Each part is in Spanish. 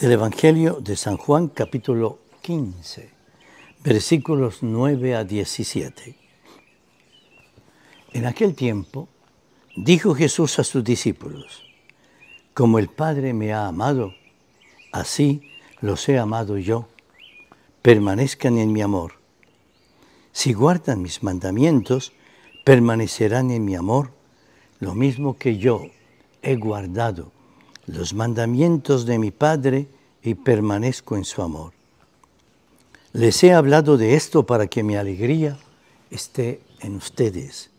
del Evangelio de San Juan capítulo 15, versículos 9 a 17. En aquel tiempo dijo Jesús a sus discípulos, como el Padre me ha amado, así los he amado yo. Permanezcan en mi amor. Si guardan mis mandamientos, permanecerán en mi amor, lo mismo que yo he guardado los mandamientos de mi Padre y permanezco en su amor. Les he hablado de esto para que mi alegría esté en ustedes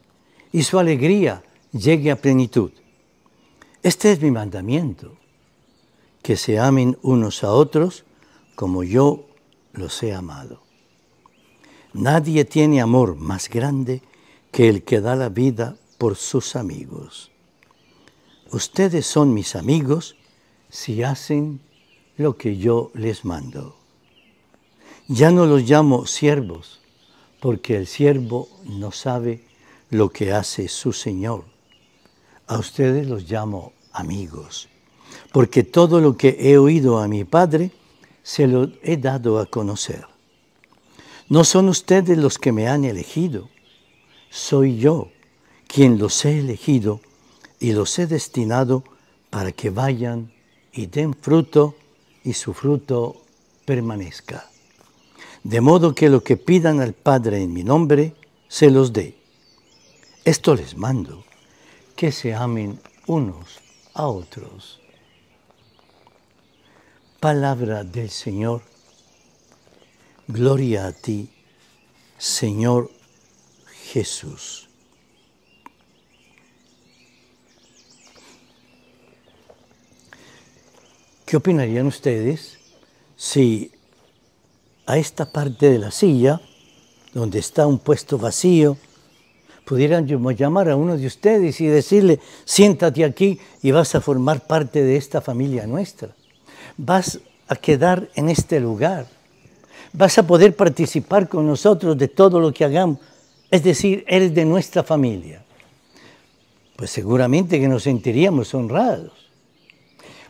y su alegría llegue a plenitud. Este es mi mandamiento, que se amen unos a otros como yo los he amado. Nadie tiene amor más grande que el que da la vida por sus amigos. Ustedes son mis amigos si hacen lo que yo les mando. Ya no los llamo siervos, porque el siervo no sabe lo que hace su Señor. A ustedes los llamo amigos, porque todo lo que he oído a mi Padre se lo he dado a conocer. No son ustedes los que me han elegido, soy yo quien los he elegido y los he destinado para que vayan y den fruto y su fruto permanezca. De modo que lo que pidan al Padre en mi nombre, se los dé. Esto les mando, que se amen unos a otros. Palabra del Señor. Gloria a ti, Señor Jesús. ¿Qué opinarían ustedes si a esta parte de la silla, donde está un puesto vacío, pudieran llamar a uno de ustedes y decirle, siéntate aquí y vas a formar parte de esta familia nuestra? Vas a quedar en este lugar. Vas a poder participar con nosotros de todo lo que hagamos. Es decir, eres de nuestra familia. Pues seguramente que nos sentiríamos honrados.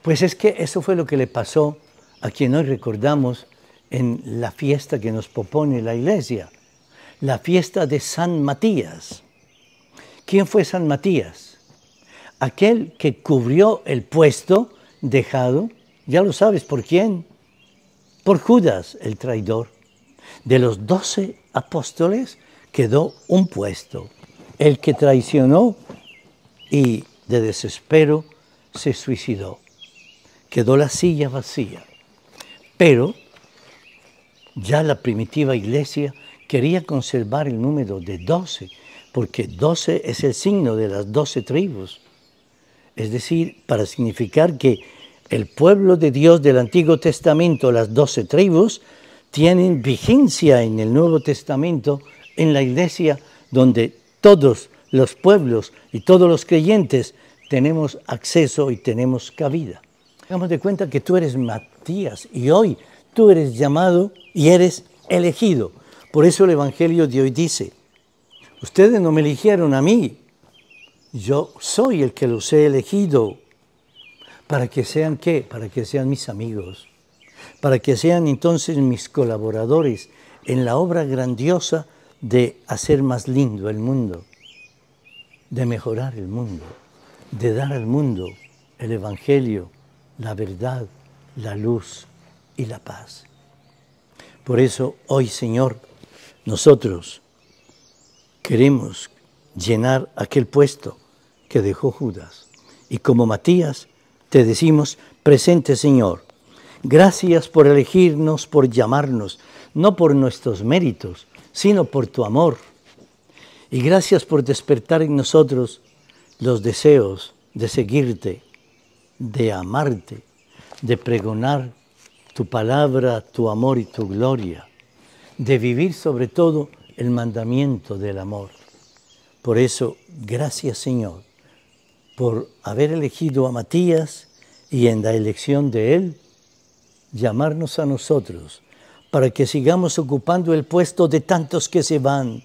Pues es que eso fue lo que le pasó a quien hoy recordamos en la fiesta que nos propone la iglesia, la fiesta de San Matías. ¿Quién fue San Matías? Aquel que cubrió el puesto dejado, ya lo sabes por quién, por Judas el traidor. De los doce apóstoles quedó un puesto, el que traicionó y de desespero se suicidó quedó la silla vacía. Pero ya la primitiva iglesia quería conservar el número de doce, porque doce es el signo de las doce tribus. Es decir, para significar que el pueblo de Dios del Antiguo Testamento, las doce tribus, tienen vigencia en el Nuevo Testamento, en la iglesia, donde todos los pueblos y todos los creyentes tenemos acceso y tenemos cabida. Hagamos de cuenta que tú eres Matías y hoy tú eres llamado y eres elegido. Por eso el Evangelio de hoy dice, ustedes no me eligieron a mí, yo soy el que los he elegido. ¿Para que sean qué? Para que sean mis amigos, para que sean entonces mis colaboradores en la obra grandiosa de hacer más lindo el mundo, de mejorar el mundo, de dar al mundo el Evangelio la verdad, la luz y la paz. Por eso hoy, Señor, nosotros queremos llenar aquel puesto que dejó Judas. Y como Matías, te decimos, presente Señor, gracias por elegirnos, por llamarnos, no por nuestros méritos, sino por tu amor. Y gracias por despertar en nosotros los deseos de seguirte de amarte, de pregonar tu palabra, tu amor y tu gloria, de vivir sobre todo el mandamiento del amor. Por eso, gracias Señor, por haber elegido a Matías y en la elección de él, llamarnos a nosotros para que sigamos ocupando el puesto de tantos que se van,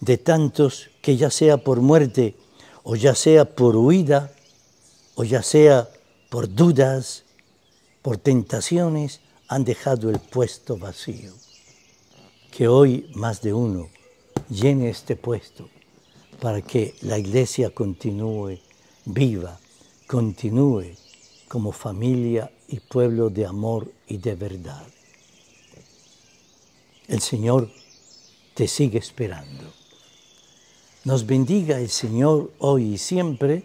de tantos que ya sea por muerte o ya sea por huida, o ya sea por dudas, por tentaciones, han dejado el puesto vacío. Que hoy más de uno llene este puesto para que la iglesia continúe viva, continúe como familia y pueblo de amor y de verdad. El Señor te sigue esperando. Nos bendiga el Señor hoy y siempre